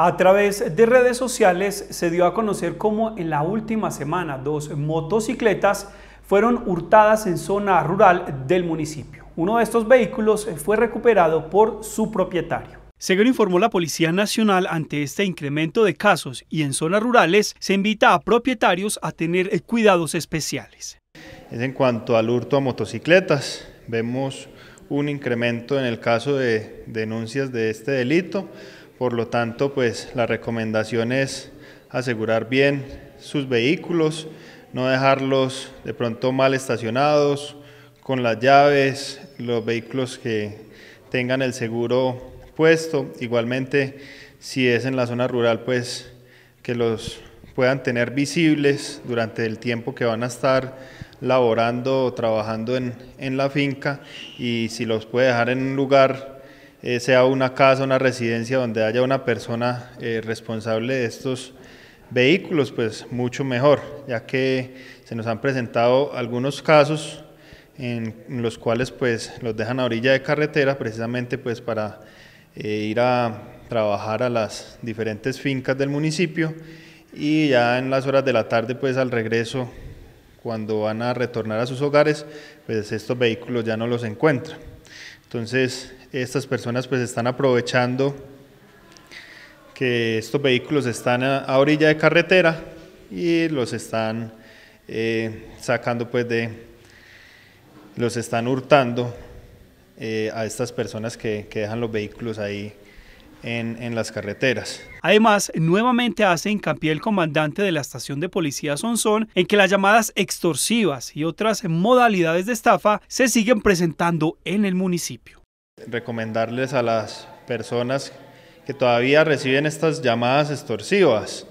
A través de redes sociales se dio a conocer cómo en la última semana dos motocicletas fueron hurtadas en zona rural del municipio. Uno de estos vehículos fue recuperado por su propietario. Según informó la Policía Nacional, ante este incremento de casos y en zonas rurales, se invita a propietarios a tener eh, cuidados especiales. en cuanto al hurto a motocicletas, vemos un incremento en el caso de denuncias de este delito, por lo tanto, pues la recomendación es asegurar bien sus vehículos, no dejarlos de pronto mal estacionados, con las llaves, los vehículos que tengan el seguro puesto. Igualmente, si es en la zona rural, pues que los puedan tener visibles durante el tiempo que van a estar laborando o trabajando en, en la finca y si los puede dejar en un lugar eh, sea una casa, una residencia donde haya una persona eh, responsable de estos vehículos, pues mucho mejor, ya que se nos han presentado algunos casos en los cuales pues los dejan a orilla de carretera precisamente pues para eh, ir a trabajar a las diferentes fincas del municipio y ya en las horas de la tarde pues al regreso cuando van a retornar a sus hogares pues estos vehículos ya no los encuentran. Entonces, estas personas pues están aprovechando que estos vehículos están a, orilla de carretera y los están eh, sacando pues de, los están hurtando eh, a estas personas que, que dejan los vehículos ahí en, las carreteras. Además, nuevamente hace hincapié el comandante de la estación de policía Sonsón en que las llamadas extorsivas y otras modalidades de estafa se siguen presentando en el municipio. Recomendarles a las personas que todavía reciben estas llamadas extorsivas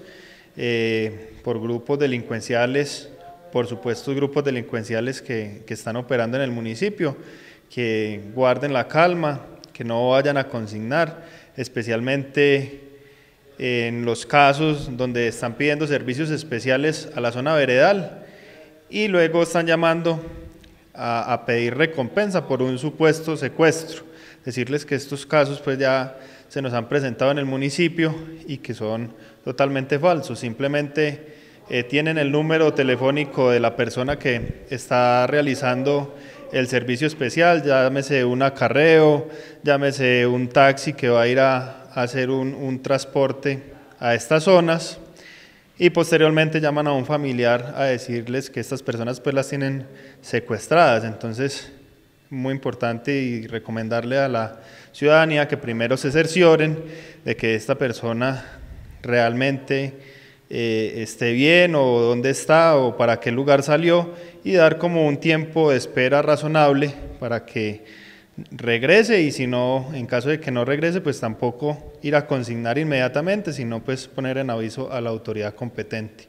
eh, por grupos delincuenciales, por supuesto grupos delincuenciales que, que están operando en el municipio, que guarden la calma, que no vayan a consignar especialmente en los casos donde están pidiendo servicios especiales a la zona veredal y luego están llamando a, pedir recompensa por un supuesto secuestro. Decirles que estos casos pues ya se nos han presentado en el municipio y que son totalmente falsos. Simplemente eh, tienen el número telefónico de la persona que está realizando el servicio especial, llámese un acarreo, llámese un taxi que va a ir a, hacer un, un transporte a estas zonas y posteriormente llaman a un familiar a decirles que estas personas pues las tienen secuestradas. Entonces, muy importante y recomendarle a la ciudadanía que primero se cercioren de que esta persona realmente eh, esté bien o dónde está o para qué lugar salió y dar como un tiempo de espera razonable para que regrese y si no, en caso de que no regrese, pues tampoco ir a consignar inmediatamente, sino pues poner en aviso a la autoridad competente.